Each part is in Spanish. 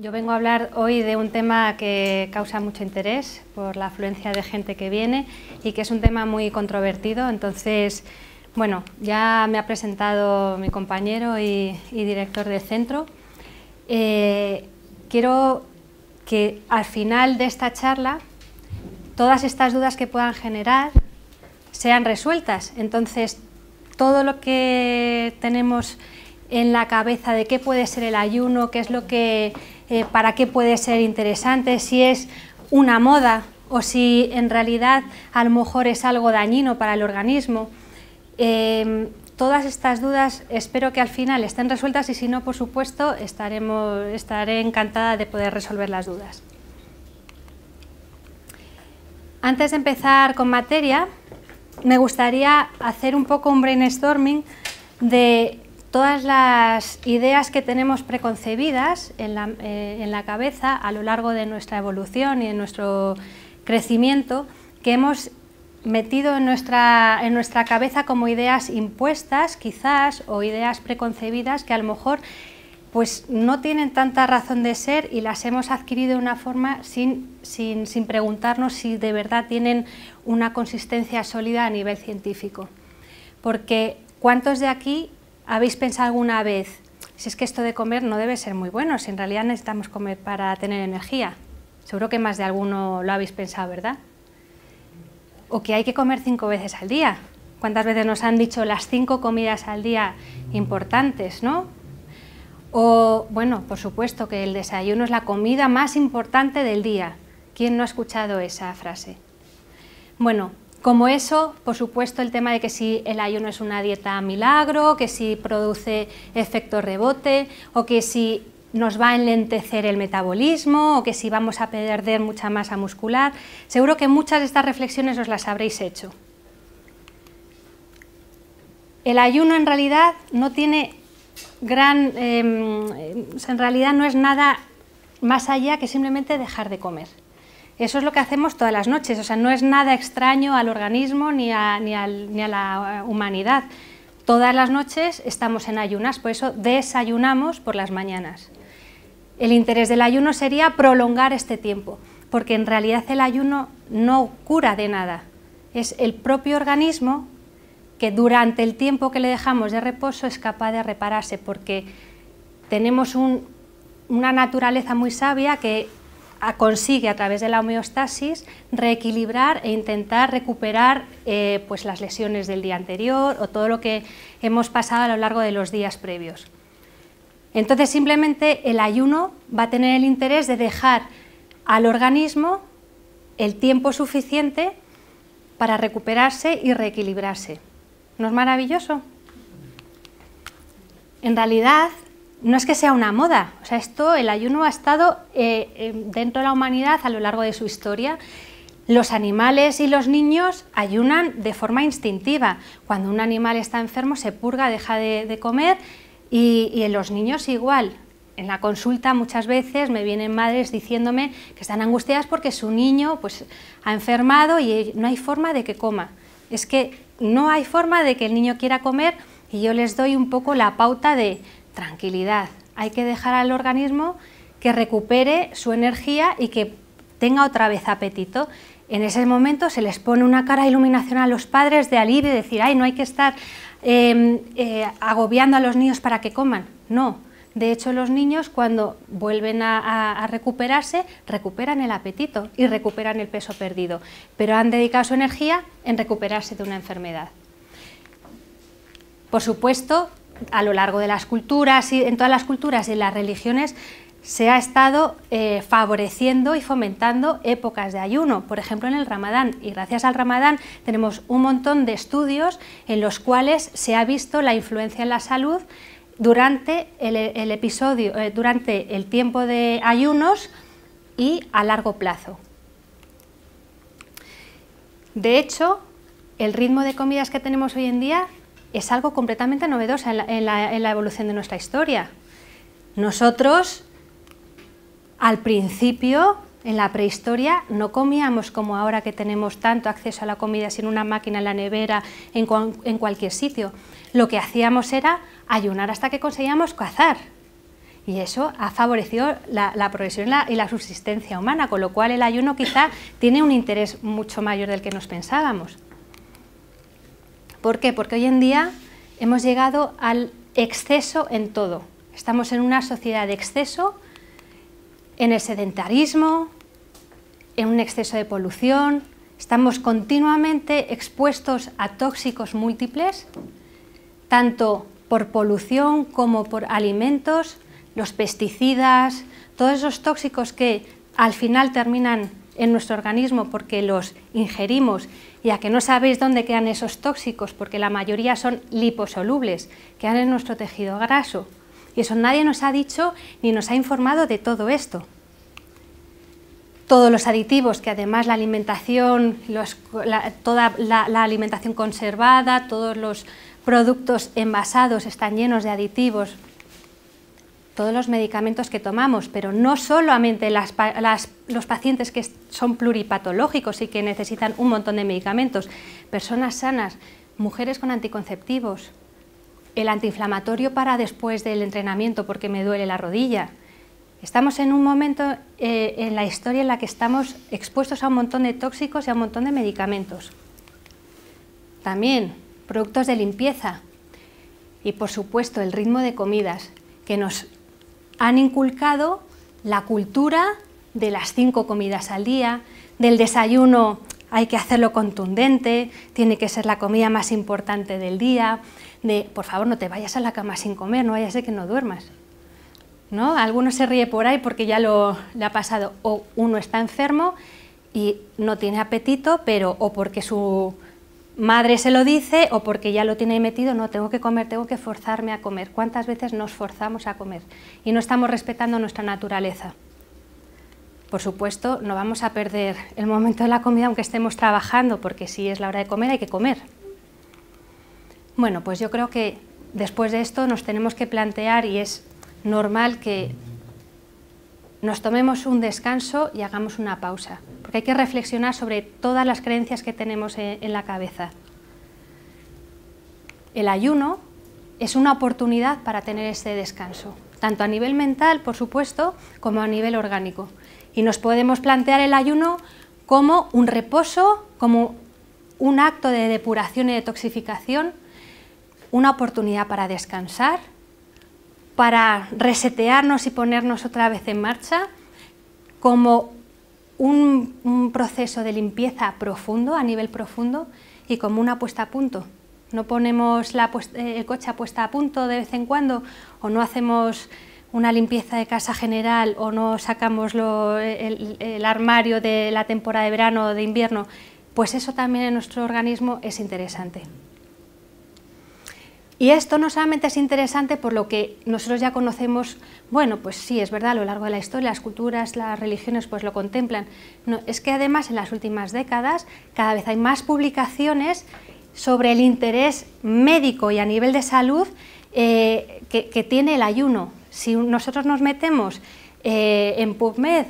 Yo vengo a hablar hoy de un tema que causa mucho interés por la afluencia de gente que viene y que es un tema muy controvertido. Entonces, bueno, ya me ha presentado mi compañero y, director del centro. Eh, quiero que al final de esta charla todas estas dudas que puedan generar sean resueltas. Entonces, todo lo que tenemos en la cabeza de qué puede ser el ayuno, qué es lo que, eh, para qué puede ser interesante, si es una moda o si en realidad a lo mejor es algo dañino para el organismo. Em, todas estas dudas espero que al final estén resueltas y si no, por supuesto, estaremos, estaré encantada de poder resolver las dudas. Antes de empezar con materia, me gustaría hacer un poco un brainstorming de todas las ideas que tenemos preconcebidas eh, en la, cabeza a lo largo de nuestra evolución y en nuestro crecimiento que hemos metido en nuestra, en nuestra cabeza como ideas impuestas quizás o ideas preconcebidas que a lo mejor pues no tienen tanta razón de ser y las hemos adquirido de una forma sin, sin, sin preguntarnos si de verdad tienen una consistencia sólida a nivel científico. Porque ¿cuántos de aquí ¿Habéis pensado alguna vez, si es que esto de comer no debe ser muy bueno, si en realidad necesitamos comer para tener energía? Seguro que más de alguno lo habéis pensado, ¿verdad? O que hay que comer cinco veces al día. ¿Cuántas veces nos han dicho las cinco comidas al día importantes, no? O, bueno, por supuesto que el desayuno es la comida más importante del día. ¿Quién no ha escuchado esa frase? Bueno, como eso, por supuesto, el tema de que si el ayuno es una dieta milagro, que si produce efecto rebote o que si nos va a enlentecer el metabolismo o que si vamos a perder mucha masa muscular. Seguro que muchas de estas reflexiones os las habréis hecho. El ayuno en realidad no tiene gran... Em, em, en realidad no es nada más allá que simplemente dejar de comer. Eso es lo que hacemos todas las noches, o sea, no es nada extraño al organismo ni a, ni, a la eh, humanidad. Todas las noches estamos en ayunas, por eso desayunamos por las mañanas. El interés del ayuno sería prolongar este tiempo, porque en realidad el ayuno no cura de nada. Es el propio organismo que durante el tiempo que le dejamos de reposo es capaz de repararse, porque tenemos una naturaleza muy sabia que consigue a través de la homeostasis reequilibrar e intentar recuperar eh, pues las lesiones del día anterior o todo lo que hemos pasado a lo largo de los días previos. Entonces simplemente el ayuno va a tener el interés de dejar al organismo el tiempo suficiente para recuperarse y reequilibrarse. ¿No es maravilloso? En realidad, no es que sea una moda, o sea, esto, el ayuno ha estado eh, em, dentro de la humanidad a lo largo de su historia. Los animales y los niños ayunan de forma instintiva. Cuando un animal está enfermo se purga, deja de, comer y, y en los niños igual. En la consulta muchas veces me vienen madres diciéndome que están angustiadas porque su niño pues, ha enfermado y no hay forma de que coma. Es que no hay forma de que el niño quiera comer y yo les doy un poco la pauta de tranquilidad. Hay que dejar al organismo que recupere su energía y que tenga otra vez apetito. En ese momento se les pone una cara de iluminación a los padres de alivio y decir, ay, no hay que estar em, eh, agobiando a los niños para que coman. No, de hecho, los niños cuando vuelven a, recuperarse, recuperan el apetito y recuperan el peso perdido, pero han dedicado su energía en recuperarse de una enfermedad. Por supuesto, a lo largo de las culturas, y en todas las culturas y en las religiones, se ha estado eh, favoreciendo y fomentando épocas de ayuno, por ejemplo en el ramadán. Y gracias al ramadán tenemos un montón de estudios en los cuales se ha visto la influencia en la salud durante el, episodio, eh, durante el tiempo de ayunos y a largo plazo. De hecho, el ritmo de comidas que tenemos hoy en día es algo completamente novedoso en la, evolución de nuestra historia. Nosotros, al principio, en la prehistoria no comíamos como ahora que tenemos tanto acceso a la comida sin una máquina en la nevera, en, cualquier sitio. Lo que hacíamos era ayunar hasta que conseguíamos cazar. Y eso ha favorecido la, progresión y la subsistencia humana, con lo cual el ayuno quizá tiene un interés mucho mayor del que nos pensábamos. ¿Por qué? Porque hoy en día hemos llegado al exceso en todo. Estamos en una sociedad de exceso, en el sedentarismo, en un exceso de polución, estamos continuamente expuestos a tóxicos múltiples, tanto por polución como por alimentos, los pesticidas, todos esos tóxicos que al final terminan en nuestro organismo porque los ingerimos, ya que no sabéis dónde quedan esos tóxicos, porque la mayoría son liposolubles, quedan en nuestro tejido graso. Y eso nadie nos ha dicho ni nos ha informado de todo esto. Todos los aditivos, que además la alimentación, toda la alimentación conservada, todos los productos envasados están llenos de aditivos, todos los medicamentos que tomamos, pero no solamente los pacientes que son pluripatológicos y que necesitan un montón de medicamentos, personas sanas, mujeres con anticonceptivos, el antiinflamatorio para después del entrenamiento porque me duele la rodilla. Estamos en un momento eh, en la historia en la que estamos expuestos a un montón de tóxicos y a un montón de medicamentos. También productos de limpieza y por supuesto el ritmo de comidas que nos han inculcado la cultura de las cinco comidas al día, del desayuno hay que hacerlo contundente, tiene que ser la comida más importante del día, de por favor no te vayas a la cama sin comer, no vayas de que no duermas. ¿No? Alguno se ríe por ahí porque ya lo, ha pasado, o uno está enfermo y no tiene apetito, pero o porque su, madre se lo dice o porque ya lo tiene metido, no, tengo que comer, tengo que forzarme a comer. ¿Cuántas veces nos forzamos a comer y no estamos respetando nuestra naturaleza? Por supuesto, no vamos a perder el momento de la comida aunque estemos trabajando, porque si es la hora de comer hay que comer. Bueno, pues yo creo que después de esto nos tenemos que plantear, y es normal que nos tomemos un descanso y hagamos una pausa, porque hay que reflexionar sobre todas las creencias que tenemos en, la cabeza. El ayuno es una oportunidad para tener ese descanso, tanto a nivel mental, por supuesto, como a nivel orgánico. Y nos podemos plantear el ayuno como un reposo, como un acto de depuración y detoxificación, una oportunidad para descansar para resetearnos y ponernos otra vez en marcha como un, proceso de limpieza profundo, a nivel profundo, y como una puesta a punto. No ponemos eh, el coche a puesta a punto de vez en cuando o no hacemos una limpieza de casa general o no sacamos el, armario de la temporada de verano o de invierno, pues eso también en nuestro organismo es interesante. Y esto no solamente es interesante por lo que nosotros ya conocemos, bueno, pues sí, es verdad, a lo largo de la historia, las culturas, las religiones, pues lo contemplan. es que además en las últimas décadas cada vez hay más publicaciones sobre el interés médico y a nivel de salud eh, que, tiene el ayuno. Si nosotros nos metemos eh, en PubMed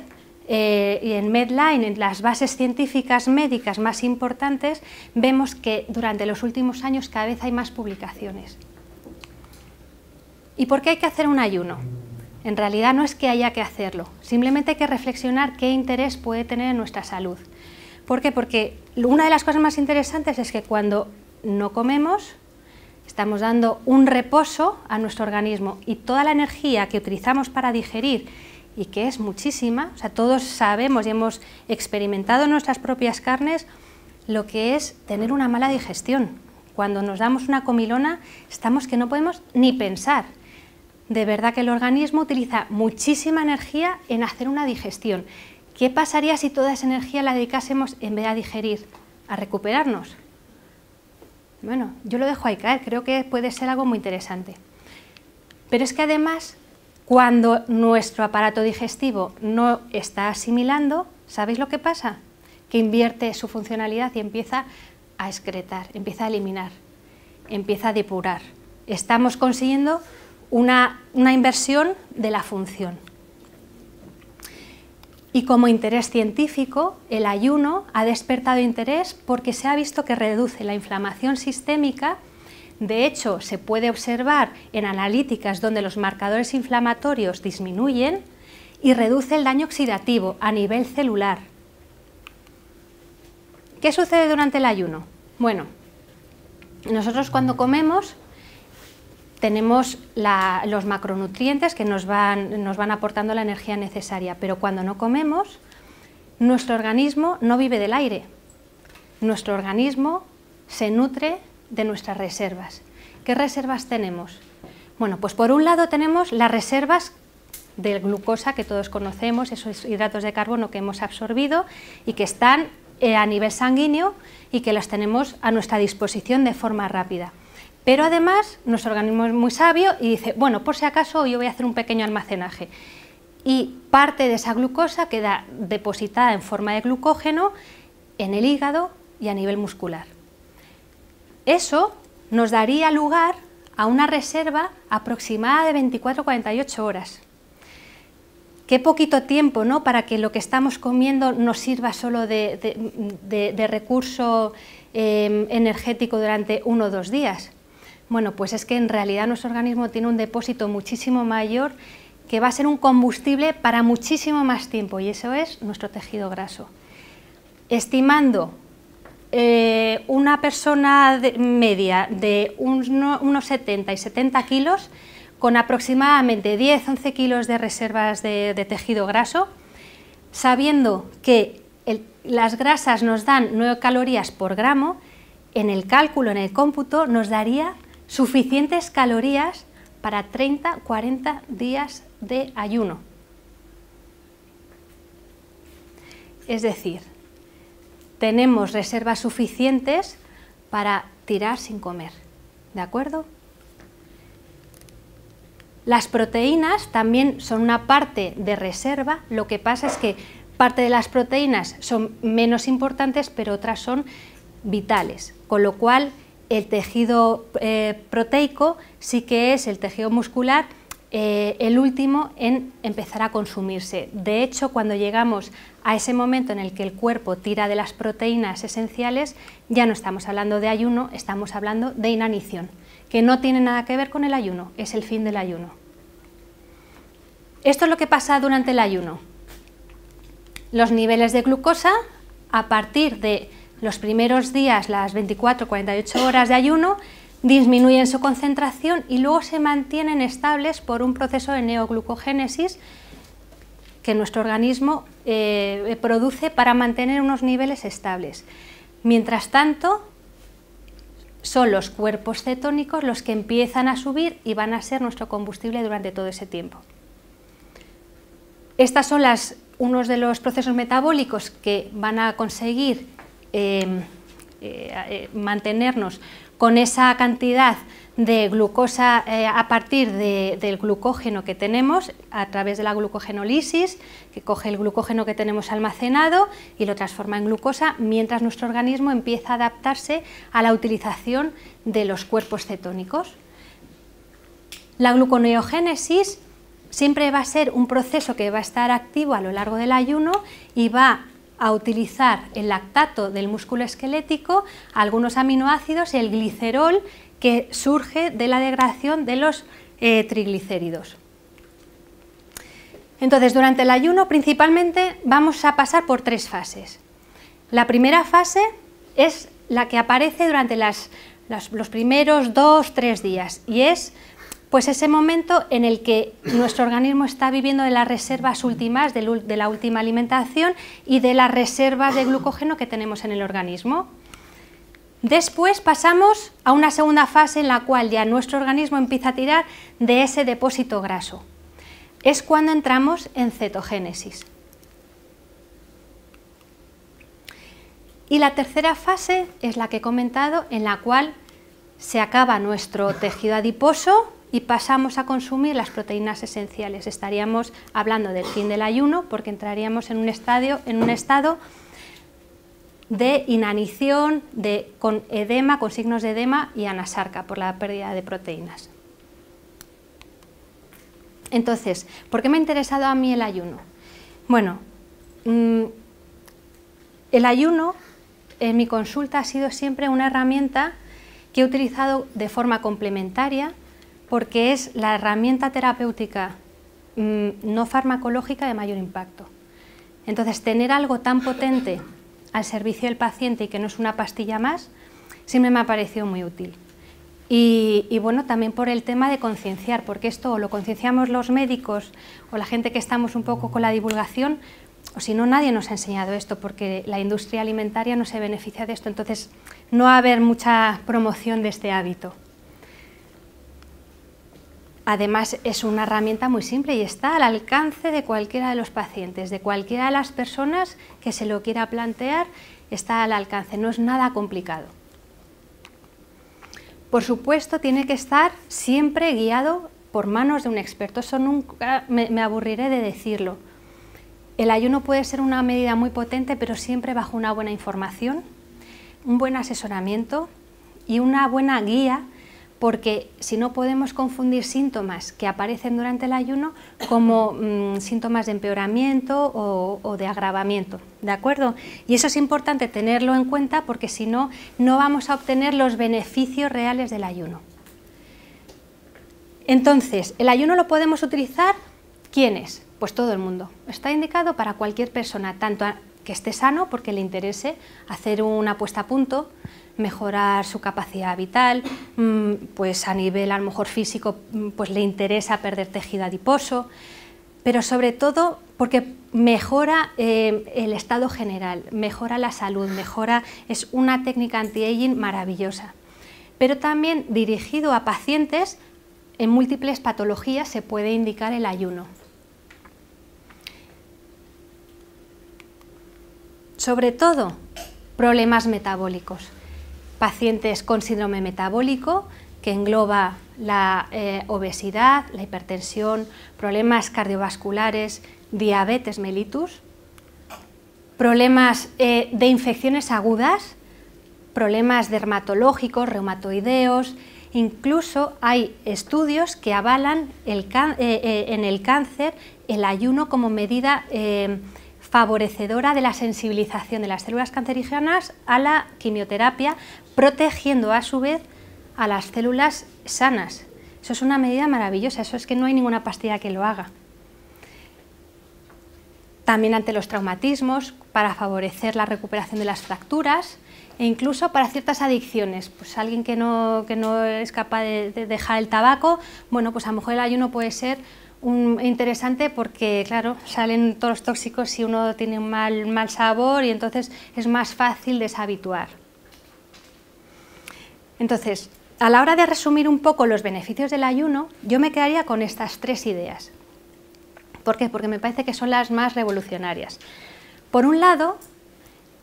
eh, y en Medline, en las bases científicas médicas más importantes, vemos que durante los últimos años cada vez hay más publicaciones. ¿Y por qué hay que hacer un ayuno? En realidad no es que haya que hacerlo, simplemente hay que reflexionar qué interés puede tener en nuestra salud. ¿Por qué? Porque una de las cosas más interesantes es que cuando no comemos, estamos dando un reposo a nuestro organismo y toda la energía que utilizamos para digerir y que es muchísima, o sea, todos sabemos y hemos experimentado en nuestras propias carnes lo que es tener una mala digestión. Cuando nos damos una comilona, estamos que no podemos ni pensar, de verdad que el organismo utiliza muchísima energía en hacer una digestión. ¿Qué pasaría si toda esa energía la dedicásemos en vez de a digerir, a recuperarnos? Bueno, yo lo dejo ahí caer, creo que puede ser algo muy interesante. Pero es que además, cuando nuestro aparato digestivo no está asimilando, ¿sabéis lo que pasa? Que invierte su funcionalidad y empieza a excretar, empieza a eliminar, empieza a depurar. Estamos consiguiendo una, inversión de la función. Y como interés científico, el ayuno ha despertado interés porque se ha visto que reduce la inflamación sistémica. De hecho, se puede observar en analíticas donde los marcadores inflamatorios disminuyen y reduce el daño oxidativo a nivel celular. ¿Qué sucede durante el ayuno? Bueno, nosotros cuando comemos tenemos los macronutrientes que nos van, nos van aportando la energía necesaria, pero cuando no comemos, nuestro organismo no vive del aire, nuestro organismo se nutre de nuestras reservas. ¿Qué reservas tenemos? Bueno, pues por un lado tenemos las reservas de glucosa que todos conocemos, esos hidratos de carbono que hemos absorbido y que están eh, a nivel sanguíneo y que las tenemos a nuestra disposición de forma rápida. Pero además nuestro organismo es muy sabio y dice, bueno, por si acaso yo voy a hacer un pequeño almacenaje. Y parte de esa glucosa queda depositada en forma de glucógeno en el hígado y a nivel muscular. Eso nos daría lugar a una reserva aproximada de 24-48 horas. Qué poquito tiempo para que lo que estamos comiendo nos sirva solo de, recurso eh, energético durante uno o dos días bueno, pues es que en realidad nuestro organismo tiene un depósito muchísimo mayor que va a ser un combustible para muchísimo más tiempo y eso es nuestro tejido graso. Estimando eh, una persona media de unos 70 y 70 kilos, con aproximadamente 10-11 kilos de reservas de, tejido graso, sabiendo que las grasas nos dan 9 calorías por gramo, en el cálculo, en el cómputo, nos daría suficientes calorías para 30-40 días de ayuno. Es decir, tenemos reservas suficientes para tirar sin comer, ¿de acuerdo? Las proteínas también son una parte de reserva, lo que pasa es que parte de las proteínas son menos importantes, pero otras son vitales, con lo cual el tejido eh, proteico sí que es el tejido muscular eh, el último en empezar a consumirse. De hecho, cuando llegamos a ese momento en el que el cuerpo tira de las proteínas esenciales, ya no estamos hablando de ayuno, estamos hablando de inanición, que no tiene nada que ver con el ayuno, es el fin del ayuno. Esto es lo que pasa durante el ayuno. Los niveles de glucosa a partir de los primeros días, las 24-48 horas de ayuno, disminuyen su concentración y luego se mantienen estables por un proceso de neoglucogénesis que nuestro organismo eh, produce para mantener unos niveles estables. Mientras tanto, son los cuerpos cetónicos los que empiezan a subir y van a ser nuestro combustible durante todo ese tiempo. Estas son las, unos de los procesos metabólicos que van a conseguir Em, eh, eh, mantenernos con esa cantidad de glucosa eh, a partir del glucógeno que tenemos a través de la glucogenolisis, que coge el glucógeno que tenemos almacenado y lo transforma en glucosa, mientras nuestro organismo empieza a adaptarse a la utilización de los cuerpos cetónicos. La gluconeogénesis siempre va a ser un proceso que va a estar activo a lo largo del ayuno y va a utilizar el lactato del músculo esquelético, algunos aminoácidos y el glicerol que surge de la degradación de los eh, triglicéridos. Entonces, durante el ayuno principalmente vamos a pasar por tres fases. La primera fase es la que aparece durante los primeros dos, tres días y es pues ese momento en el que nuestro organismo está viviendo de las reservas últimas, de la última alimentación y de las reservas de glucógeno que tenemos en el organismo. Después pasamos a una segunda fase en la cual ya nuestro organismo empieza a tirar de ese depósito graso. Es cuando entramos en cetogénesis. Y la tercera fase es la que he comentado, en la cual se acaba nuestro tejido adiposo, y pasamos a consumir las proteínas esenciales. Estaríamos hablando del fin del ayuno porque entraríamos en un, estadio, en un estado de inanición, con edema, con signos de edema y anasarca por la pérdida de proteínas. Entonces, ¿por qué me ha interesado a mí el ayuno? Bueno, mm, el ayuno en mi consulta ha sido siempre una herramienta que he utilizado de forma complementaria porque es la herramienta terapéutica mm, no farmacológica de mayor impacto. Entonces, tener algo tan potente al servicio del paciente y que no es una pastilla más, siempre me ha parecido muy útil. Y, y, bueno, también por el tema de concienciar, porque esto o lo concienciamos los médicos o la gente que estamos un poco con la divulgación, o si no, nadie nos ha enseñado esto, porque la industria alimentaria no se beneficia de esto, entonces no va a haber mucha promoción de este hábito. Además, es una herramienta muy simple y está al alcance de cualquiera de los pacientes, de cualquiera de las personas que se lo quiera plantear, está al alcance, no es nada complicado. Por supuesto, tiene que estar siempre guiado por manos de un experto, eso nunca me, me aburriré de decirlo. El ayuno puede ser una medida muy potente, pero siempre bajo una buena información, un buen asesoramiento y una buena guía porque si no podemos confundir síntomas que aparecen durante el ayuno como mm, síntomas de empeoramiento o, de agravamiento, ¿de acuerdo? Y eso es importante tenerlo en cuenta porque si no, no vamos a obtener los beneficios reales del ayuno. Entonces, ¿el ayuno lo podemos utilizar quiénes? Pues todo el mundo. Está indicado para cualquier persona, tanto que esté sano porque le interese hacer una puesta a punto, mejorar su capacidad vital, mm, pues a nivel a lo mejor físico mm, pues le interesa perder tejido adiposo, pero sobre todo porque mejora eh, el estado general, mejora la salud, mejora, es una técnica anti-aging maravillosa. Pero también dirigido a pacientes en múltiples patologías se puede indicar el ayuno. Sobre todo, problemas metabólicos pacientes con síndrome metabólico, que engloba la eh, obesidad, la hipertensión, problemas cardiovasculares, diabetes mellitus, problemas eh, de infecciones agudas, problemas dermatológicos, reumatoideos, incluso hay estudios que avalan eh, en el cáncer el ayuno como medida favorecedora de la sensibilización de las células cancerígenas a la quimioterapia, protegiendo a su vez a las células sanas. Eso es una medida maravillosa, eso es que no hay ninguna pastilla que lo haga. También ante los traumatismos, para favorecer la recuperación de las fracturas e incluso para ciertas adicciones. Pues alguien que no, es capaz de, de dejar el tabaco, bueno, pues a lo mejor el ayuno puede ser interesante porque, claro, salen todos los tóxicos si uno tiene un mal, mal sabor y entonces es más fácil deshabituar. Entonces, a la hora de resumir un poco los beneficios del ayuno, yo me quedaría con estas tres ideas. ¿Por qué? Porque me parece que son las más revolucionarias. Por un lado,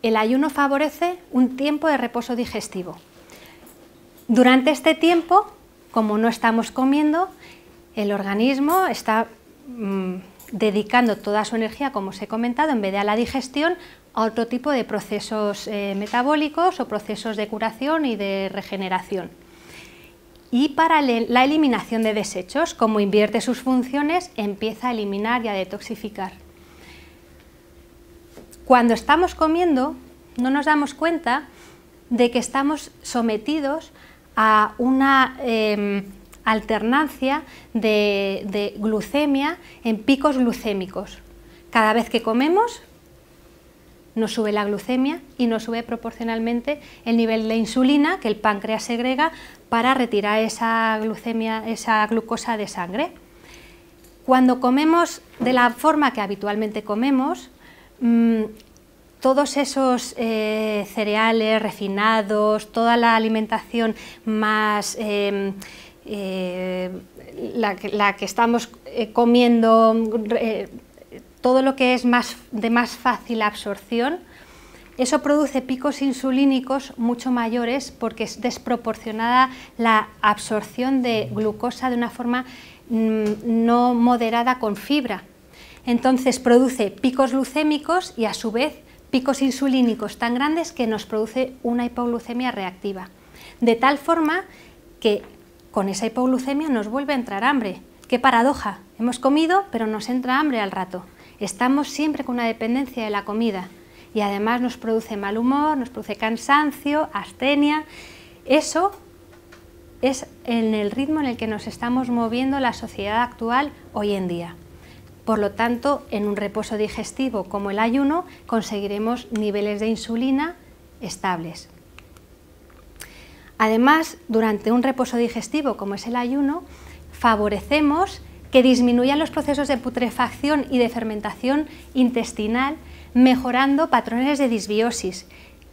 el ayuno favorece un tiempo de reposo digestivo. Durante este tiempo, como no estamos comiendo, el organismo está mm, dedicando toda su energía, como os he comentado, en vez de a la digestión, a otro tipo de procesos eh, metabólicos o procesos de curación y de regeneración. Y para la eliminación de desechos, como invierte sus funciones, empieza a eliminar y a detoxificar. Cuando estamos comiendo, no nos damos cuenta de que estamos sometidos a una em, alternancia de, glucemia en picos glucémicos. Cada vez que comemos nos sube la glucemia y nos sube proporcionalmente el nivel de insulina que el páncreas segrega para retirar esa glucemia, esa glucosa de sangre. Cuando comemos de la forma que habitualmente comemos, mm, todos esos eh, cereales refinados, toda la alimentación más em, eh, la, que estamos eh, comiendo, eh, todo lo que es más, de más fácil absorción, eso produce picos insulínicos mucho mayores porque es desproporcionada la absorción de glucosa de una forma mm, no moderada con fibra. Entonces produce picos glucémicos y a su vez picos insulínicos tan grandes que nos produce una hipoglucemia reactiva. De tal forma que con esa hipoglucemia nos vuelve a entrar hambre. ¡Qué paradoja! Hemos comido, pero nos entra hambre al rato. Estamos siempre con una dependencia de la comida y además nos produce mal humor, nos produce cansancio, astenia. Eso es en el ritmo en el que nos estamos moviendo la sociedad actual hoy en día. Por lo tanto, en un reposo digestivo como el ayuno conseguiremos niveles de insulina estables. Además, durante un reposo digestivo como es el ayuno, favorecemos que disminuyan los procesos de putrefacción y de fermentación intestinal, mejorando patrones de disbiosis,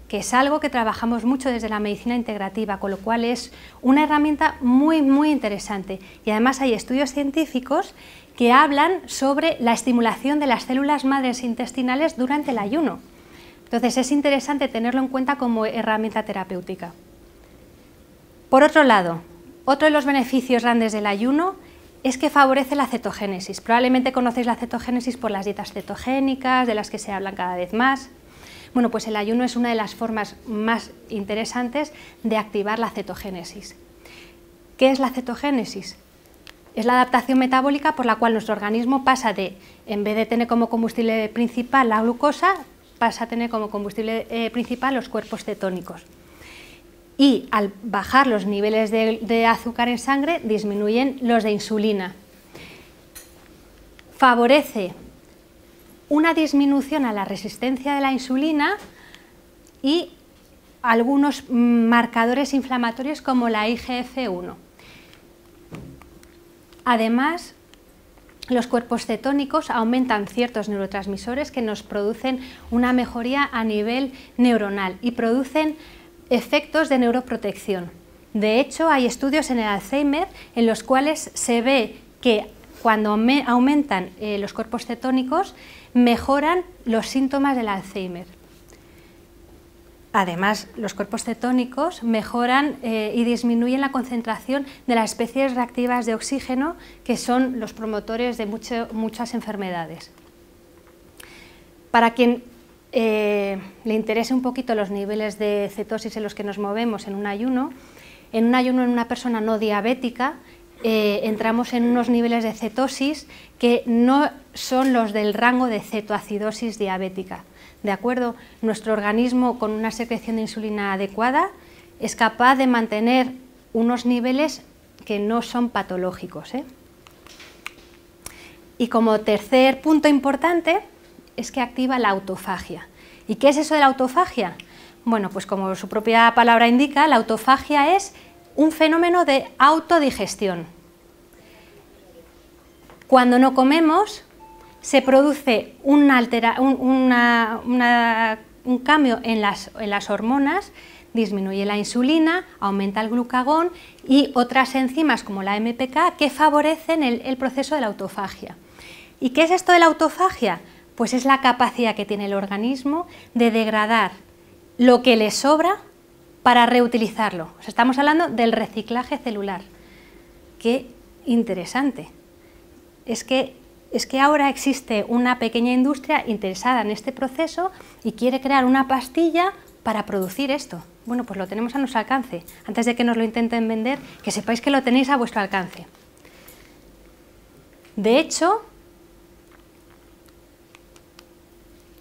que es algo que trabajamos mucho desde la medicina integrativa, con lo cual es una herramienta muy, muy interesante. Y además hay estudios científicos que hablan sobre la estimulación de las células madres intestinales durante el ayuno. Entonces es interesante tenerlo en cuenta como herramienta terapéutica. Por otro lado, otro de los beneficios grandes del ayuno es que favorece la cetogénesis. Probablemente conocéis la cetogénesis por las dietas cetogénicas, de las que se hablan cada vez más. Bueno, pues el ayuno es una de las formas más interesantes de activar la cetogénesis. ¿Qué es la cetogénesis? Es la adaptación metabólica por la cual nuestro organismo pasa de, en vez de tener como combustible principal la glucosa, pasa a tener como combustible eh, principal los cuerpos cetónicos y al bajar los niveles de, azúcar en sangre disminuyen los de insulina. Favorece una disminución a la resistencia de la insulina y algunos marcadores inflamatorios como la IGF-1. Además, los cuerpos cetónicos aumentan ciertos neurotransmisores que nos producen una mejoría a nivel neuronal y producen efectos de neuroprotección. De hecho, hay estudios en el Alzheimer en los cuales se ve que cuando aumentan eh, los cuerpos cetónicos, mejoran los síntomas del Alzheimer. Además, los cuerpos cetónicos mejoran eh, y disminuyen la concentración de las especies reactivas de oxígeno, que son los promotores de muchas enfermedades. Para quien eh, le interese un poquito los niveles de cetosis en los que nos movemos en un ayuno. En un ayuno en una persona no diabética eh, entramos en unos niveles de cetosis que no son los del rango de cetoacidosis diabética. ¿De acuerdo? Nuestro organismo con una secreción de insulina adecuada es capaz de mantener unos niveles que no son patológicos. ¿eh? Y como tercer punto importante, es que activa la autofagia. ¿Y qué es eso de la autofagia? Bueno, pues como su propia palabra indica, la autofagia es un fenómeno de autodigestión. Cuando no comemos, se produce un, cambio en las, hormonas, disminuye la insulina, aumenta el glucagón y otras enzimas como la MPK que favorecen el proceso de la autofagia. ¿Y qué es esto de la autofagia? Pues es la capacidad que tiene el organismo de degradar lo que le sobra para reutilizarlo. estamos hablando del reciclaje celular. Qué interesante. Es que, es que ahora existe una pequeña industria interesada en este proceso y quiere crear una pastilla para producir esto. Bueno, pues lo tenemos a nuestro alcance. Antes de que nos lo intenten vender, que sepáis que lo tenéis a vuestro alcance. De hecho,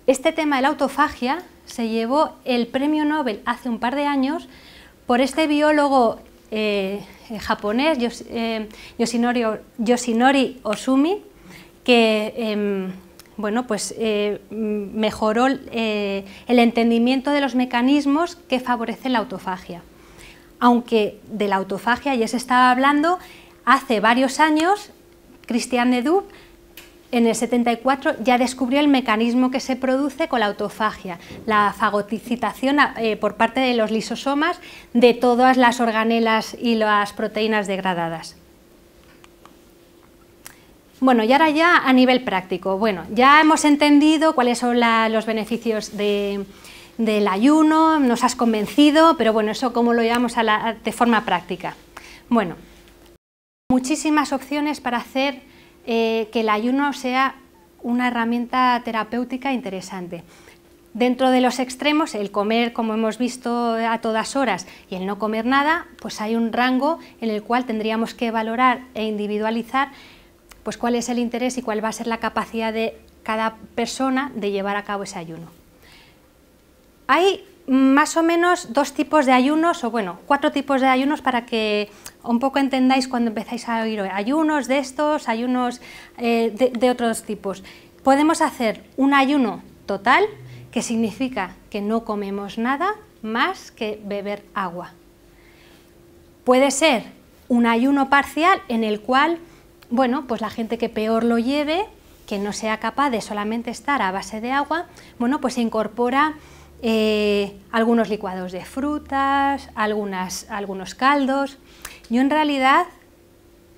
Este tema de la autofagia se llevó el premio Nobel hace un par de años por este biólogo eh, eh, japonés, eh, Yoshinori, Osumi, que em, bueno, pues, mejoró el entendimiento de los mecanismos que favorecen la autofagia. Aunque de la autofagia ya se estaba hablando, hace varios años Christian Duve en el 74 ya descubrió el mecanismo que se produce con la autofagia, la fagocitación eh, por parte de los lisosomas de todas las organelas y las proteínas degradadas. Bueno, y ahora ya a nivel práctico. Bueno, ya hemos entendido cuáles son los beneficios del ayuno, nos has convencido, pero bueno, eso cómo lo llevamos de forma práctica. Bueno, muchísimas opciones para hacer eh, que el ayuno sea una herramienta terapéutica interesante. Dentro de los extremos, el comer, como hemos visto, a todas horas y el no comer nada, pues hay un rango en el cual tendríamos que valorar e individualizar pues cuál es el interés y cuál va a ser la capacidad de cada persona de llevar a cabo ese ayuno. Hay más o menos dos tipos de ayunos, o bueno, cuatro tipos de ayunos para que un poco entendáis cuando empezáis a oír ayunos de estos, ayunos eh, de, de otros tipos. Podemos hacer un ayuno total, que significa que no comemos nada más que beber agua. Puede ser un ayuno parcial en el cual, bueno, pues la gente que peor lo lleve, que no sea capaz de solamente estar a base de agua, bueno, pues se incorpora eh, algunos licuados de frutas, algunos caldos. Yo en realidad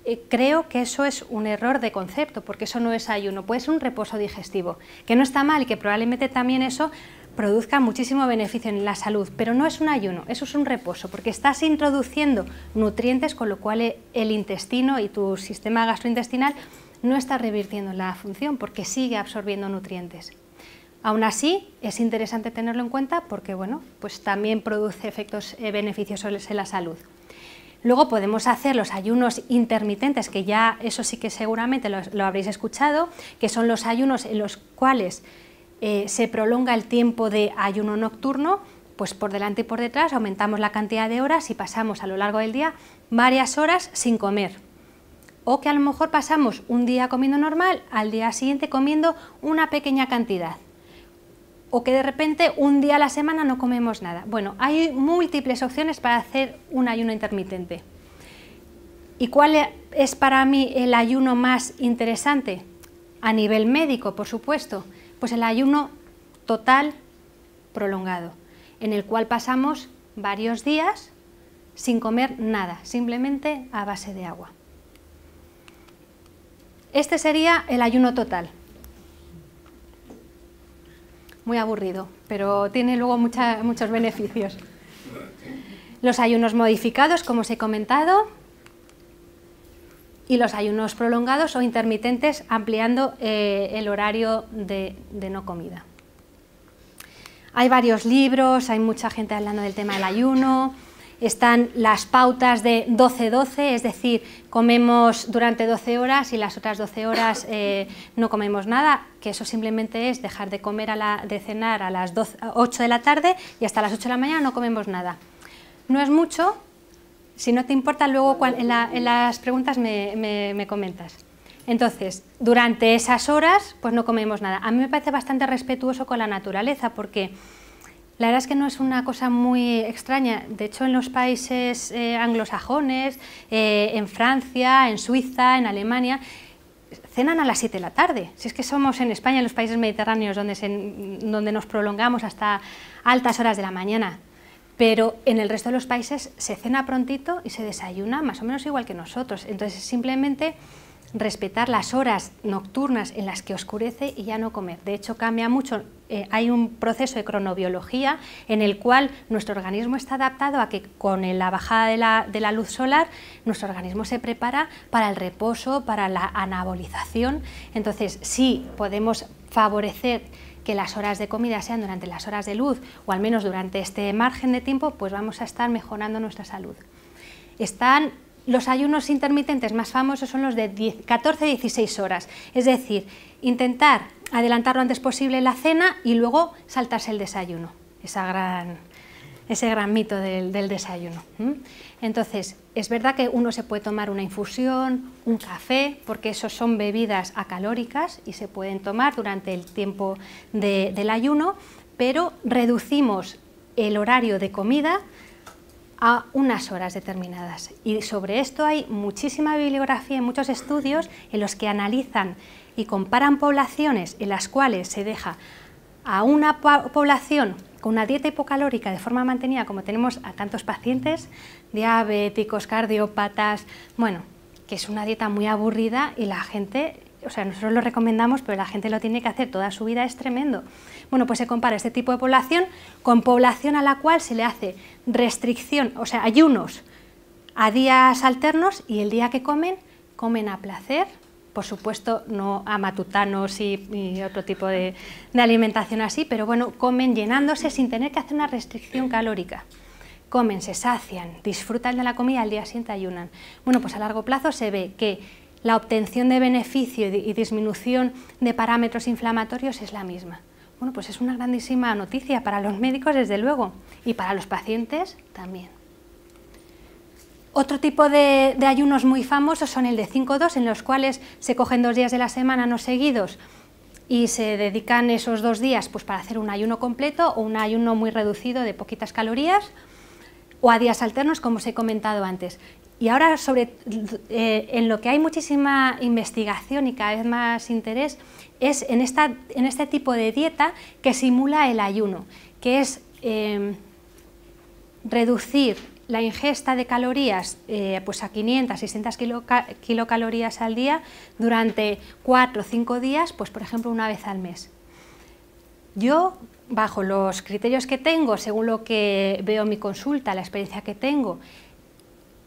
eh, creo que eso es un error de concepto, porque eso no es ayuno, puede ser un reposo digestivo, que no está mal y que probablemente también eso produzca muchísimo beneficio en la salud, pero no es un ayuno, eso es un reposo, porque estás introduciendo nutrientes, con lo cual eh, el intestino y tu sistema gastrointestinal no está revirtiendo la función, porque sigue absorbiendo nutrientes. Aún así, es interesante tenerlo en cuenta porque bueno, pues también produce efectos eh, beneficiosos en la salud. Luego podemos hacer los ayunos intermitentes, que ya eso sí que seguramente lo, habréis escuchado, que son los ayunos en los cuales eh, se prolonga el tiempo de ayuno nocturno, pues por delante y por detrás aumentamos la cantidad de horas y pasamos a lo largo del día varias horas sin comer. O que a lo mejor pasamos un día comiendo normal, al día siguiente comiendo una pequeña cantidad o que de repente un día a la semana no comemos nada. Bueno, hay múltiples opciones para hacer un ayuno intermitente. ¿Y cuál es para mí el ayuno más interesante? A nivel médico, por supuesto, pues el ayuno total prolongado, en el cual pasamos varios días sin comer nada, simplemente a base de agua. Este sería el ayuno total muy aburrido, pero tiene luego muchos beneficios. Los ayunos modificados, como os he comentado, y los ayunos prolongados o intermitentes ampliando eh, el horario de, no comida. Hay varios libros, hay mucha gente hablando del tema del ayuno, están las pautas de 12-12, es decir, comemos durante 12 horas y las otras 12 horas eh, no comemos nada, que eso simplemente es dejar de comer, a la, de cenar a las 8 de la tarde y hasta las 8 de la mañana no comemos nada. No es mucho, si no te importa, luego en, las preguntas me, me comentas. Entonces, durante esas horas, pues no comemos nada. A mí me parece bastante respetuoso con la naturaleza, porque la verdad es que no es una cosa muy extraña. De hecho, en los países eh, anglosajones, eh, en Francia, en Suiza, en Alemania, cenan a las 7 de la tarde. Si es que somos en España, en los países mediterráneos, donde, donde nos prolongamos hasta altas horas de la mañana. Pero en el resto de los países se cena prontito y se desayuna más o menos igual que nosotros. Entonces, simplemente respetar las horas nocturnas en las que oscurece y ya no comer. De hecho, cambia mucho eh, hay un proceso de cronobiología en el cual nuestro organismo está adaptado a que con la bajada de la, luz solar nuestro organismo se prepara para el reposo, para la anabolización. Entonces, sí podemos favorecer que las horas de comida sean durante las horas de luz o al menos durante este margen de tiempo, pues vamos a estar mejorando nuestra salud. Están los ayunos intermitentes más famosos son los de 14-16 horas, es decir, intentar adelantar lo antes posible la cena y luego saltarse el desayuno, gran, ese gran mito del, desayuno. Entonces, es verdad que uno se puede tomar una infusión, un café, porque esos son bebidas acalóricas y se pueden tomar durante el tiempo del ayuno, pero reducimos el horario de comida a unas horas determinadas. Y sobre esto hay muchísima bibliografía y muchos estudios en los que analizan y comparan poblaciones en las cuales se deja a una población con una dieta hipocalórica de forma mantenida, como tenemos a tantos pacientes, diabéticos, cardiópatas, bueno, que es una dieta muy aburrida y la gente, o sea, nosotros lo recomendamos, pero la gente lo tiene que hacer toda su vida, es tremendo. Bueno, pues se compara este tipo de población con población a la cual se le hace restricción, o sea, ayunos a días alternos y el día que comen, comen a placer, por supuesto no a matutanos y, otro tipo de, alimentación así, pero bueno, comen llenándose sin tener que hacer una restricción calórica. Comen, se sacian, disfrutan de la comida, al día siguiente ayunan. Bueno, pues a largo plazo se ve que la obtención de beneficio y disminución de parámetros inflamatorios es la misma. Bueno, pues es una grandísima noticia para los médicos, desde luego, y para los pacientes también. Otro tipo de, ayunos muy famosos son el de 5-2, en los cuales se cogen dos días de la semana no seguidos y se dedican esos dos días pues, para hacer un ayuno completo o un ayuno muy reducido de poquitas calorías o a días alternos, como os he comentado antes. Y ahora, sobre, eh, en lo que hay muchísima investigación y cada vez más interés, es en, esta, en este tipo de dieta que simula el ayuno, que es eh, reducir la ingesta de calorías eh, pues a 500, 600 kilocalorías al día durante 4 o 5 días, pues por ejemplo una vez al mes. Yo, bajo los criterios que tengo, según lo que veo en mi consulta, la experiencia que tengo,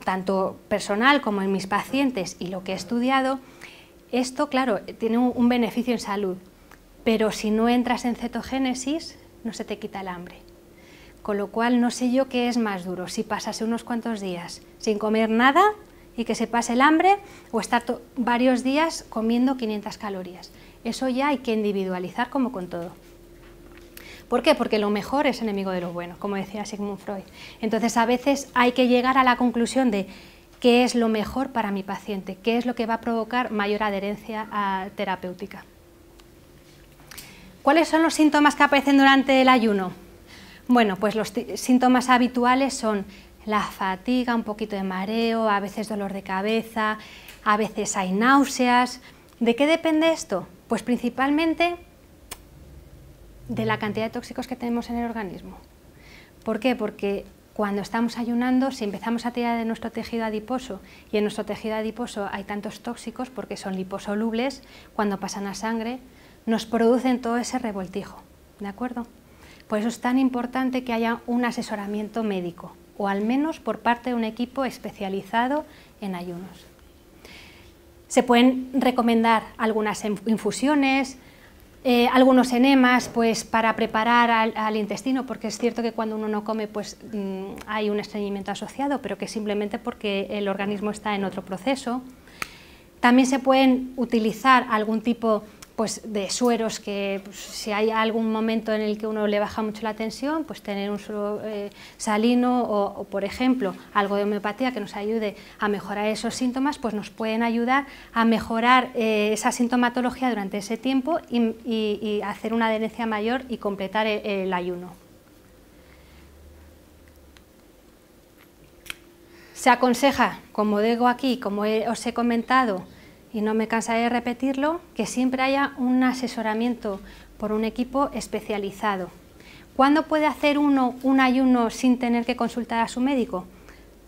tanto personal como en mis pacientes y lo que he estudiado, esto, claro, tiene un beneficio en salud, pero si no entras en cetogénesis, no se te quita el hambre. Con lo cual no sé yo qué es más duro, si pasase unos cuantos días sin comer nada y que se pase el hambre o estar varios días comiendo 500 calorías. Eso ya hay que individualizar como con todo. ¿Por qué? Porque lo mejor es enemigo de lo bueno, como decía Sigmund Freud. Entonces a veces hay que llegar a la conclusión de qué es lo mejor para mi paciente, qué es lo que va a provocar mayor adherencia a terapéutica. ¿Cuáles son los síntomas que aparecen durante el ayuno? Bueno, pues los síntomas habituales son la fatiga, un poquito de mareo, a veces dolor de cabeza, a veces hay náuseas. ¿De qué depende esto? Pues principalmente de la cantidad de tóxicos que tenemos en el organismo. ¿Por qué? Porque cuando estamos ayunando, si empezamos a tirar de nuestro tejido adiposo y en nuestro tejido adiposo hay tantos tóxicos porque son liposolubles, cuando pasan a sangre, nos producen todo ese revoltijo. ¿De acuerdo? Por eso es tan importante que haya un asesoramiento médico, o al menos por parte de un equipo especializado en ayunos. Se pueden recomendar algunas infusiones, eh, algunos enemas pues, para preparar al, intestino, porque es cierto que cuando uno no come pues, mm, hay un estreñimiento asociado, pero que simplemente porque el organismo está en otro proceso. También se pueden utilizar algún tipo de pues de sueros que pues, si hay algún momento en el que uno le baja mucho la tensión, pues tener un suero eh, salino o, por ejemplo, algo de homeopatía que nos ayude a mejorar esos síntomas, pues nos pueden ayudar a mejorar eh, esa sintomatología durante ese tiempo y, hacer una adherencia mayor y completar el, ayuno. Se aconseja, como digo aquí, como os he comentado, y no me cansaré de repetirlo, que siempre haya un asesoramiento por un equipo especializado. ¿Cuándo puede hacer uno un ayuno sin tener que consultar a su médico?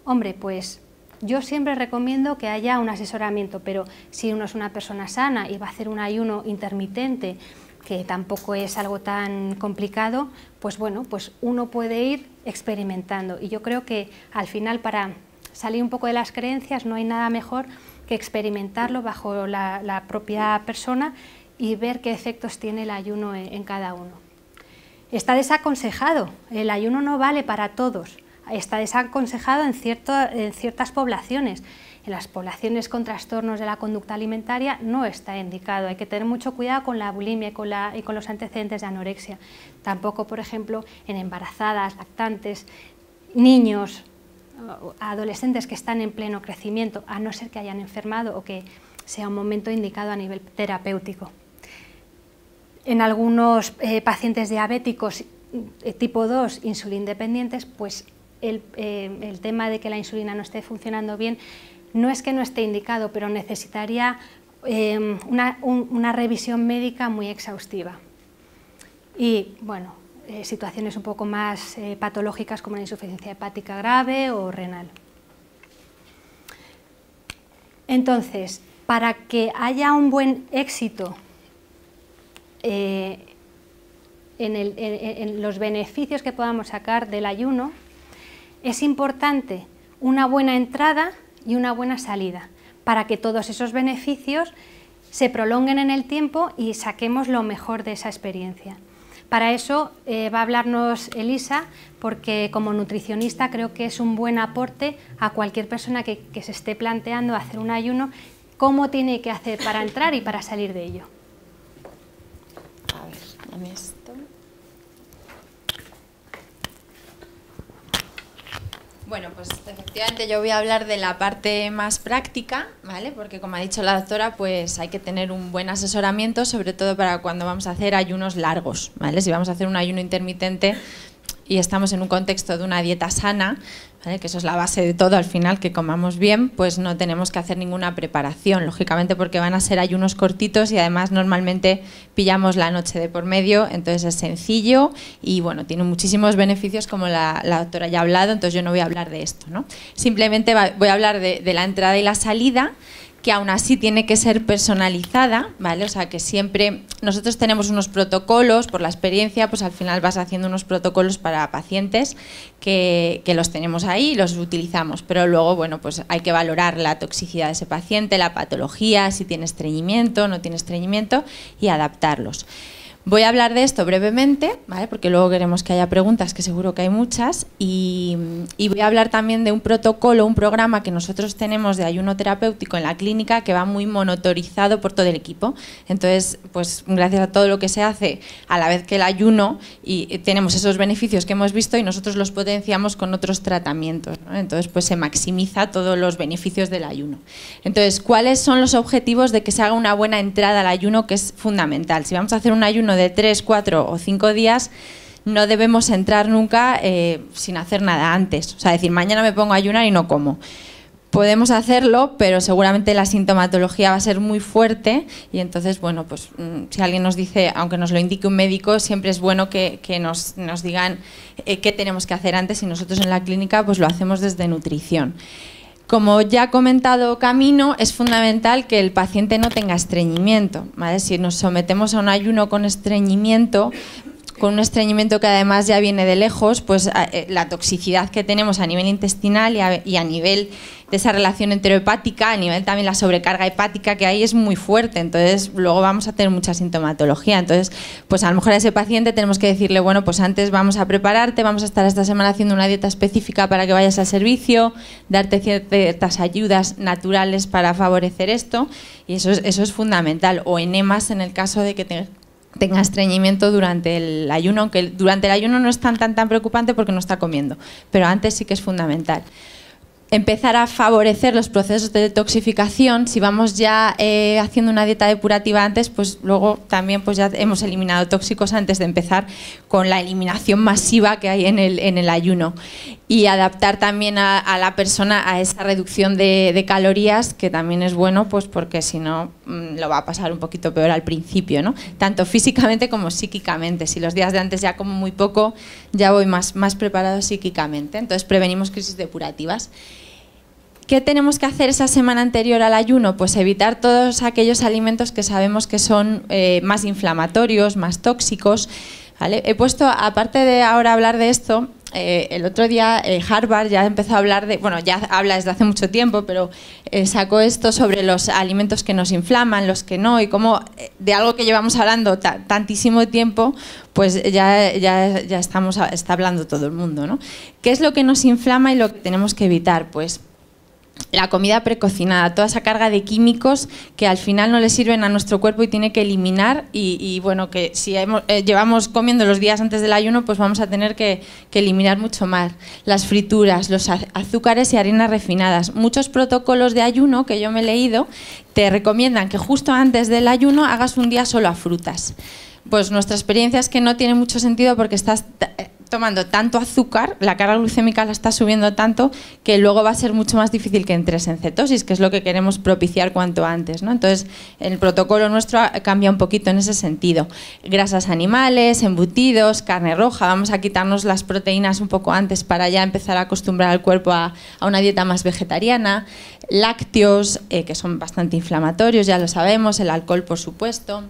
Hombre, pues yo siempre recomiendo que haya un asesoramiento, pero si uno es una persona sana y va a hacer un ayuno intermitente, que tampoco es algo tan complicado, pues bueno, pues uno puede ir experimentando. Y yo creo que al final para salir un poco de las creencias no hay nada mejor experimentarlo bajo la, propia persona y ver qué efectos tiene el ayuno en, cada uno. Está desaconsejado, el ayuno no vale para todos, está desaconsejado en, en ciertas poblaciones en las poblaciones con trastornos de la conducta alimentaria no está indicado. Hay que tener mucho cuidado con la bulimia y con los antecedentes de anorexia. Tampoco, por ejemplo, en embarazadas, lactantes, niños, a adolescentes que están en pleno crecimiento, a no ser que hayan enfermado o que sea un momento indicado a nivel terapéutico. En algunos eh, pacientes diabéticos eh, tipo 2, insulindependientes, pues eh, el, tema de que la insulina no esté funcionando bien no es que no esté indicado, pero necesitaría una, una, revisión médica muy exhaustiva. Y bueno, eh, situaciones un poco más eh, patológicas como la insuficiencia hepática grave o renal. Entonces, para que haya un buen éxito eh, en los beneficios que podamos sacar del ayuno, es importante una buena entrada y una buena salida, para que todos esos beneficios se prolonguen en el tiempo y saquemos lo mejor de esa experiencia. Para eso eh, va a hablarnos Elisa, porque como nutricionista creo que es un buen aporte a cualquier persona que, se esté planteando hacer un ayuno, cómo tiene que hacer para entrar y para salir de ello. Bueno, pues efectivamente yo voy a hablar de la parte más práctica, ¿vale? Porque como ha dicho la doctora, pues hay que tener un buen asesoramiento, sobre todo para cuando vamos a hacer ayunos largos, ¿vale? Si vamos a hacer un ayuno intermitente y estamos en un contexto de una dieta sana, que eso es la base de todo al final, que comamos bien, pues no tenemos que hacer ninguna preparación, lógicamente porque van a ser ayunos cortitos y además normalmente pillamos la noche de por medio, entonces es sencillo y bueno, tiene muchísimos beneficios como la, doctora ya ha hablado, entonces yo no voy a hablar de esto. ¿no? Simplemente voy a hablar de la entrada y la salida que aún así tiene que ser personalizada, ¿vale? O sea, que siempre nosotros tenemos unos protocolos, por la experiencia, pues al final vas haciendo unos protocolos para pacientes que, los tenemos ahí y los utilizamos, pero luego, bueno, pues hay que valorar la toxicidad de ese paciente, la patología, si tiene estreñimiento, no tiene estreñimiento y adaptarlos. Voy a hablar de esto brevemente, porque luego queremos que haya preguntas, que seguro que hay muchas, y, voy a hablar también de un protocolo, un programa que nosotros tenemos de ayuno terapéutico en la clínica que va muy monitorizado por todo el equipo. Entonces, pues gracias a todo lo que se hace, a la vez que el ayuno, y tenemos esos beneficios que hemos visto y nosotros los potenciamos con otros tratamientos. Entonces, pues se maximiza todos los beneficios del ayuno. Entonces, ¿cuáles son los objetivos de que se haga una buena entrada al ayuno, que es fundamental? Si vamos a hacer un ayuno de tres, cuatro o cinco días, no debemos entrar nunca eh, sin hacer nada antes. O sea, decir, mañana me pongo a ayunar y no como. Podemos hacerlo, pero seguramente la sintomatología va a ser muy fuerte y entonces, bueno, pues mm, si alguien nos dice, aunque nos lo indique un médico, siempre es bueno que, nos, digan eh, qué tenemos que hacer antes y nosotros en la clínica pues lo hacemos desde nutrición. Como ya ha comentado Camino, es fundamental que el paciente no tenga estreñimiento. Si nos sometemos a un ayuno con estreñimiento, con un estreñimiento que además ya viene de lejos, pues eh, la toxicidad que tenemos a nivel intestinal y a, nivel de esa relación enterohepática, a nivel también la sobrecarga hepática que hay es muy fuerte, entonces luego vamos a tener mucha sintomatología. Entonces, pues a lo mejor a ese paciente tenemos que decirle, bueno, pues antes vamos a prepararte, vamos a estar esta semana haciendo una dieta específica para que vayas al servicio, darte ciertas ayudas naturales para favorecer esto, y eso es, eso es fundamental, o enemas en el caso de que te, tenga estreñimiento durante el ayuno, aunque durante el ayuno no es tan, tan, tan preocupante porque no está comiendo, pero antes sí que es fundamental empezar a favorecer los procesos de detoxificación. Si vamos ya eh, haciendo una dieta depurativa antes, pues luego también pues ya hemos eliminado tóxicos antes de empezar con la eliminación masiva que hay en el, en el ayuno. Y adaptar también a, la persona a esa reducción de, calorías, que también es bueno, pues porque si no mm, lo va a pasar un poquito peor al principio, ¿no? Tanto físicamente como psíquicamente. Si los días de antes ya como muy poco, ya voy más, más preparado psíquicamente. Entonces prevenimos crisis depurativas. ¿Qué tenemos que hacer esa semana anterior al ayuno? Pues evitar todos aquellos alimentos que sabemos que son eh, más inflamatorios, más tóxicos. He puesto, aparte de ahora hablar de esto, eh, el otro día eh, Harvard ya empezó a hablar de, bueno, ya habla desde hace mucho tiempo, pero sacó esto sobre los alimentos que nos inflaman, los que no, y cómo de algo que llevamos hablando tantísimo tiempo, pues ya, ya, ya estamos, está hablando todo el mundo, ¿Qué es lo que nos inflama y lo que tenemos que evitar? Pues la comida precocinada, toda esa carga de químicos que al final no le sirven a nuestro cuerpo y tiene que eliminar y, bueno, que si eh, llevamos comiendo los días antes del ayuno, pues vamos a tener que, eliminar mucho más. Las frituras, los azúcares y harinas refinadas. Muchos protocolos de ayuno que yo me he leído te recomiendan que justo antes del ayuno hagas un día solo a frutas. Pues nuestra experiencia es que no tiene mucho sentido porque estás tomando tanto azúcar, la carga glucémica la está subiendo tanto que luego va a ser mucho más difícil que entres en cetosis, que es lo que queremos propiciar cuanto antes. ¿no? Entonces, el protocolo nuestro cambia un poquito en ese sentido. Grasas animales, embutidos, carne roja, vamos a quitarnos las proteínas un poco antes para ya empezar a acostumbrar al cuerpo a, una dieta más vegetariana, lácteos, eh, que son bastante inflamatorios, ya lo sabemos, el alcohol por supuesto.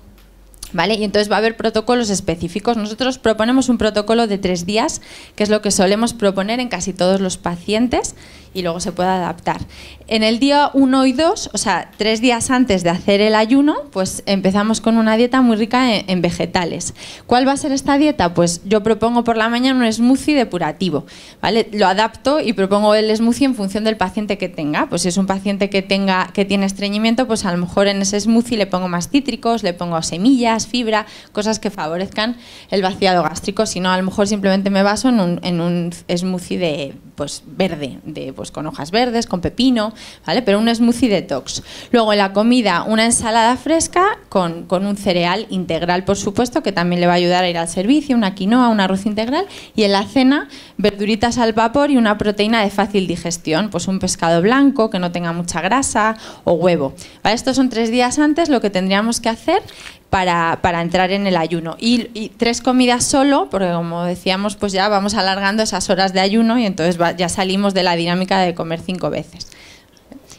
¿Vale? Y entonces va a haber protocolos específicos. Nosotros proponemos un protocolo de tres días, que es lo que solemos proponer en casi todos los pacientes y luego se puede adaptar. En el día 1 y 2, o sea, tres días antes de hacer el ayuno, pues empezamos con una dieta muy rica en, en vegetales. ¿Cuál va a ser esta dieta? Pues yo propongo por la mañana un smoothie depurativo, ¿vale? Lo adapto y propongo el smoothie en función del paciente que tenga. Pues si es un paciente que, tenga, que tiene estreñimiento, pues a lo mejor en ese smoothie le pongo más cítricos, le pongo semillas, fibra, cosas que favorezcan el vaciado gástrico, sino a lo mejor simplemente me baso en un, en un smoothie de pues, verde, de, pues con hojas verdes, con pepino, ¿vale? Pero un smoothie detox. Luego en la comida, una ensalada fresca con, con un cereal integral, por supuesto, que también le va a ayudar a ir al servicio, una quinoa, un arroz integral. Y en la cena, verduritas al vapor y una proteína de fácil digestión, pues un pescado blanco que no tenga mucha grasa o huevo. Estos son tres días antes lo que tendríamos que hacer para, para, entrar en el ayuno. Y, y, tres comidas solo, porque como decíamos, pues ya vamos alargando esas horas de ayuno y entonces va, ya, salimos de la dinámica de comer cinco veces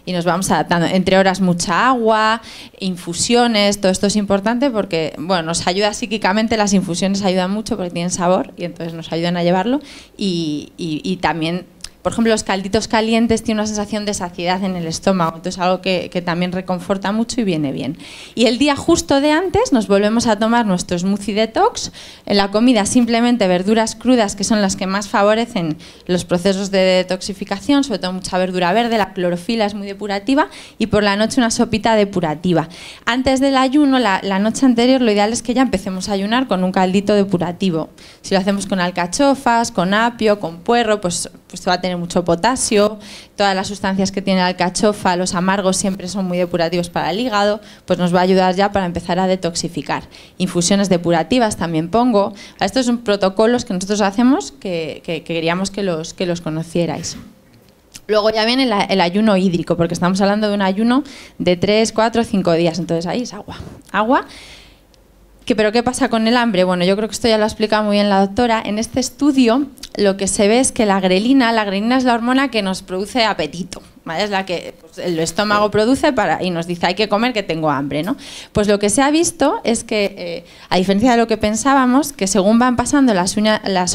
y nos vamos adaptando. Entre horas mucha agua, infusiones, todo esto es importante porque bueno, nos ayuda psíquicamente, las infusiones ayudan mucho porque tienen sabor y entonces nos ayudan a llevarlo y también por ejemplo, los calditos calientes tienen una sensación de saciedad en el estómago, entonces algo que, también reconforta mucho y viene bien. Y el día justo de antes nos volvemos a tomar nuestro smoothie detox, en la comida simplemente verduras crudas, que son las que más favorecen los procesos de detoxificación, sobre todo mucha verdura verde, la clorofila es muy depurativa, y por la noche una sopita depurativa. Antes del ayuno, la noche anterior, lo ideal es que ya empecemos a ayunar con un caldito depurativo. Si lo hacemos con alcachofas, con apio, con puerro, pues pues va a tener mucho potasio, todas las sustancias que tiene la alcachofa, los amargos siempre son muy depurativos para el hígado, pues nos va a ayudar ya para empezar a detoxificar. Infusiones depurativas también pongo. Estos son protocolos que nosotros hacemos que, queríamos que los, que los conocierais. Luego ya viene el, ayuno hídrico, porque estamos hablando de un ayuno de 3, 4, 5 días, entonces ahí es agua. Agua ¿Pero qué pasa con el hambre? Bueno, yo creo que esto ya lo ha explicado muy bien la doctora. En este estudio lo que se ve es que la grelina, la grelina es la hormona que nos produce apetito, Es la que pues, el estómago produce para, y nos dice hay que comer que tengo hambre. ¿no? Pues lo que se ha visto es que, eh, a diferencia de lo que pensábamos, que según van pasando las,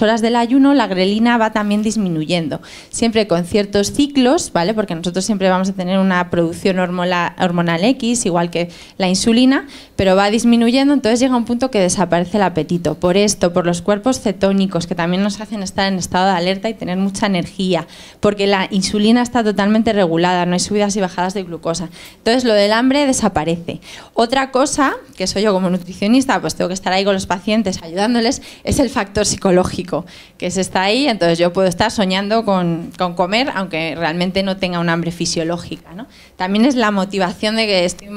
horas del ayuno, la grelina va también disminuyendo, siempre con ciertos ciclos, ¿vale? porque nosotros siempre vamos a tener una producción hormonal X, igual que la insulina, pero va disminuyendo, entonces llega un punto que desaparece el apetito. Por esto, por los cuerpos cetónicos, que también nos hacen estar en estado de alerta y tener mucha energía, porque la insulina está totalmente regulada, no hay subida y bajadas de glucosa. Entonces lo del hambre desaparece. Otra cosa, que soy yo como nutricionista, pues tengo que estar ahí con los pacientes ayudándoles, es el factor psicológico, que se está ahí, entonces yo puedo estar soñando con, comer, aunque realmente no tenga un hambre fisiológica. También es la motivación de que estoy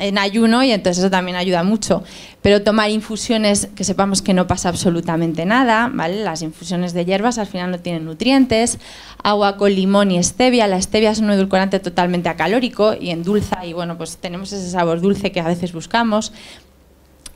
en ayuno y entonces eso también ayuda mucho. Pero tomar infusiones que sepamos que no pasa absolutamente nada, ¿vale? Las infusiones de hierbas al final no tienen nutrientes, agua con limón y stevia. La stevia es un edulcorante totalmente acalórico y endulza y bueno, pues tenemos ese sabor dulce que a veces buscamos.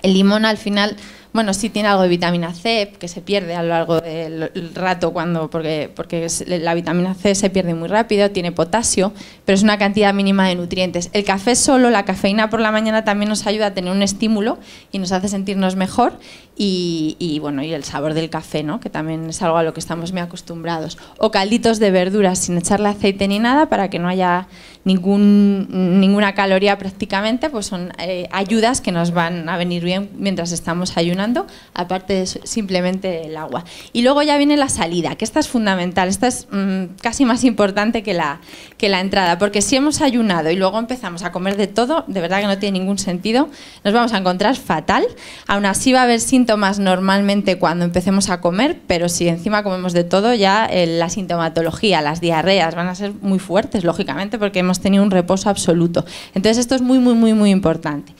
El limón al final bueno, sí tiene algo de vitamina C que se pierde a lo largo del rato cuando porque porque la vitamina C se pierde muy rápido, tiene potasio, pero es una cantidad mínima de nutrientes. El café solo, la cafeína por la mañana también nos ayuda a tener un estímulo y nos hace sentirnos mejor y, bueno, y el sabor del café, ¿no? Que también es algo a lo que estamos muy acostumbrados. O calditos de verduras sin echarle aceite ni nada para que no haya ningún, ninguna caloría prácticamente, pues son eh, ayudas que nos van a venir bien mientras estamos ayunando aparte de simplemente el agua. Y luego ya viene la salida, que esta es fundamental, esta es mm, casi más importante que la, que la entrada, porque si hemos ayunado y luego empezamos a comer de todo, de verdad que no tiene ningún sentido, nos vamos a encontrar fatal. Aún así va a haber síntomas normalmente cuando empecemos a comer, pero si encima comemos de todo, ya eh, la sintomatología, las diarreas van a ser muy fuertes, lógicamente, porque hemos tenido un reposo absoluto. Entonces esto es muy, muy, muy, muy importante.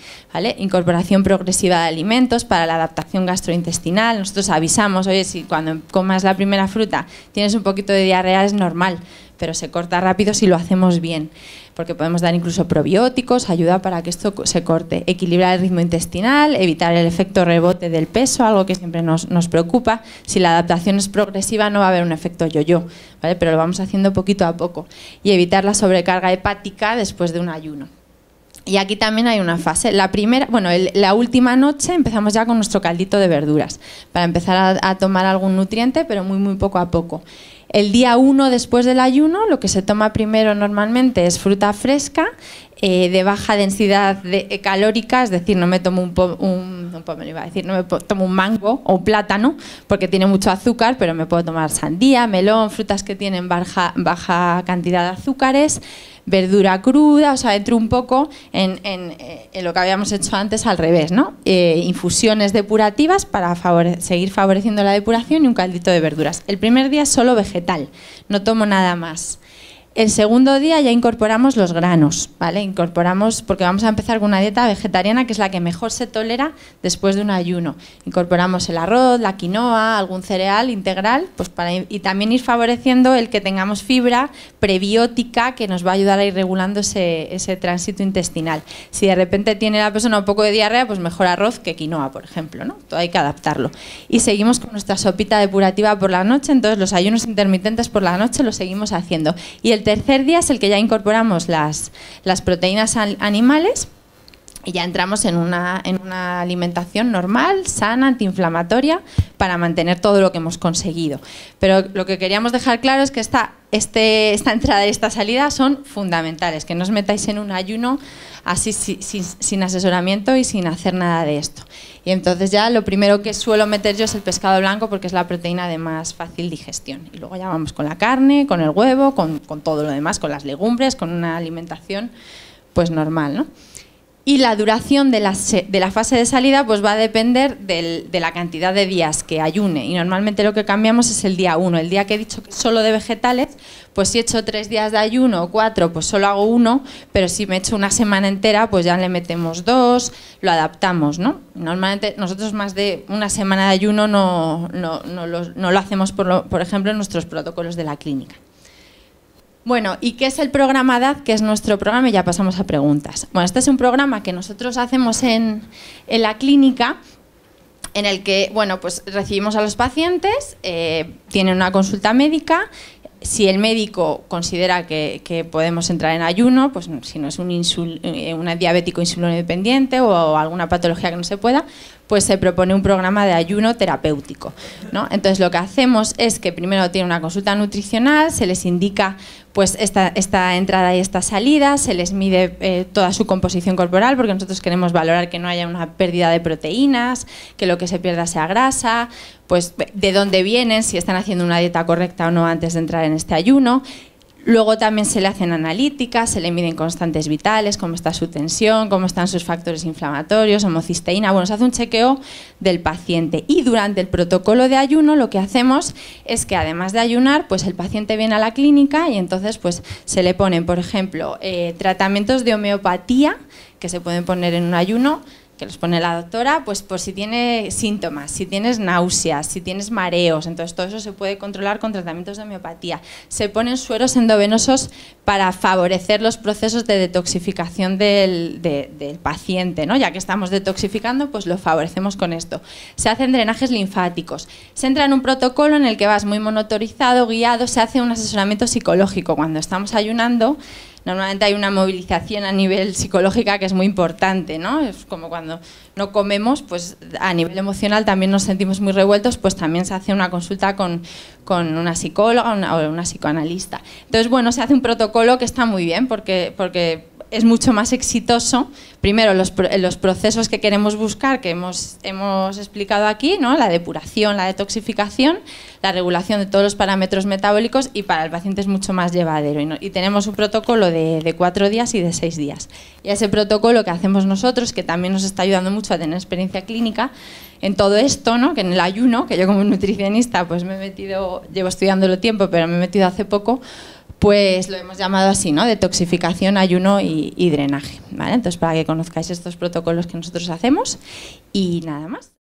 Incorporación progresiva de alimentos para la adaptación gastrointestinal. Nosotros avisamos, oye, si cuando comas la primera fruta tienes un poquito de diarrea es normal, pero se corta rápido si lo hacemos bien, porque podemos dar incluso probióticos, ayuda para que esto se corte, equilibrar el ritmo intestinal, evitar el efecto rebote del peso, algo que siempre nos, nos preocupa. Si la adaptación es progresiva no va a haber un efecto yo-yo, ¿vale? pero lo vamos haciendo poquito a poco. Y evitar la sobrecarga hepática después de un ayuno. Y aquí también hay una fase. La primera, bueno, la última noche empezamos ya con nuestro caldito de verduras para empezar a, tomar algún nutriente, pero muy muy poco a poco. El día uno después del ayuno, lo que se toma primero normalmente es fruta fresca eh, de baja densidad de, eh, calórica, es decir, no me tomo un, decir, no tomo un mango o un plátano porque tiene mucho azúcar, pero me puedo tomar sandía, melón, frutas que tienen baja, baja cantidad de azúcares verdura cruda, o sea, entro un poco eh, en, lo que habíamos hecho antes al revés, ¿no? Eh, infusiones depurativas para seguir favoreciendo la depuración y un caldito de verduras. El primer día solo vegetal, no tomo nada más. El segundo día ya incorporamos los granos, ¿vale? Incorporamos, porque vamos a empezar con una dieta vegetariana que es la que mejor se tolera después de un ayuno. Incorporamos el arroz, la quinoa, algún cereal integral, pues para, y también ir favoreciendo el que tengamos fibra prebiótica que nos va a ayudar a ir regulando ese, tránsito intestinal. Si de repente tiene la persona un poco de diarrea, pues mejor arroz que quinoa, por ejemplo, ¿no? Todo hay que adaptarlo. Y seguimos con nuestra sopita depurativa por la noche, entonces los ayunos intermitentes por la noche los seguimos haciendo. Y el tercer día es el que ya incorporamos las, las proteínas animales y ya entramos en una, alimentación normal, sana, antiinflamatoria, para mantener todo lo que hemos conseguido. Pero lo que queríamos dejar claro es que esta, este, esta entrada y esta salida son fundamentales, que no os metáis en un ayuno así sin, asesoramiento y sin hacer nada de esto. Y entonces ya lo primero que suelo meter yo es el pescado blanco porque es la proteína de más fácil digestión. Y luego ya vamos con la carne, con el huevo, con, con todo lo demás, con las legumbres, con una alimentación pues normal, ¿no? y la duración de la, de la fase de salida pues va a depender de la cantidad de días que ayune y normalmente lo que cambiamos es el día 1, el día que he dicho solo de vegetales, pues si he hecho tres días de ayuno o cuatro, pues solo hago uno, pero si me he hecho una semana entera, pues ya le metemos dos, lo adaptamos, ¿no? Normalmente nosotros más de una semana de ayuno no, lo, hacemos, por, por ejemplo, en nuestros protocolos de la clínica. Bueno, ¿y qué es el programa DAD? Que es nuestro programa y ya pasamos a preguntas. Bueno, este es un programa que nosotros hacemos en, la clínica en el que, bueno, pues recibimos a los pacientes, eh, tienen una consulta médica, si el médico considera que, podemos entrar en ayuno, pues si no es un, eh, un diabético insulino independiente o alguna patología que no se pueda, pues se propone un programa de ayuno terapéutico. ¿no? Entonces lo que hacemos es que primero tiene una consulta nutricional, se les indica pues esta, esta entrada y esta salida, se les mide eh, toda su composición corporal porque nosotros queremos valorar que no haya una pérdida de proteínas, que lo que se pierda sea grasa, pues de dónde vienen, si están haciendo una dieta correcta o no antes de entrar en este ayuno Luego también se le hacen analíticas, se le miden constantes vitales, cómo está su tensión, cómo están sus factores inflamatorios, homocisteína. Bueno, se hace un chequeo del paciente. Y durante el protocolo de ayuno lo que hacemos es que además de ayunar, pues el paciente viene a la clínica y entonces pues se le ponen, por ejemplo, eh, tratamientos de homeopatía que se pueden poner en un ayuno, que los pone la doctora, pues por si tiene síntomas, si tienes náuseas, si tienes mareos, entonces todo eso se puede controlar con tratamientos de homeopatía. Se ponen sueros endovenosos para favorecer los procesos de detoxificación del, paciente, ¿no? ya que estamos detoxificando, pues lo favorecemos con esto. Se hacen drenajes linfáticos, se entra en un protocolo en el que vas muy monitorizado guiado, se hace un asesoramiento psicológico cuando estamos ayunando, normalmente hay una movilización a nivel psicológica que es muy importante, ¿no? Es como cuando no comemos, pues a nivel emocional también nos sentimos muy revueltos, pues también se hace una consulta con, una psicóloga o una psicoanalista. Entonces, bueno, se hace un protocolo que está muy bien porque, porque es mucho más exitoso, primero, los, los procesos que queremos buscar, que hemos, hemos explicado aquí, ¿no? la depuración, la detoxificación, la regulación de todos los parámetros metabólicos y para el paciente es mucho más llevadero. Y, tenemos un protocolo de, cuatro días y de seis días. Y ese protocolo que hacemos nosotros, que también nos está ayudando mucho a tener experiencia clínica, en todo esto, ¿no? que en el ayuno, que yo como nutricionista pues me he metido, llevo estudiándolo tiempo, pero me he metido hace poco, pues lo hemos llamado así, ¿no? Detoxificación, ayuno y, drenaje, ¿vale? Entonces, para que conozcáis estos protocolos que nosotros hacemos y nada más.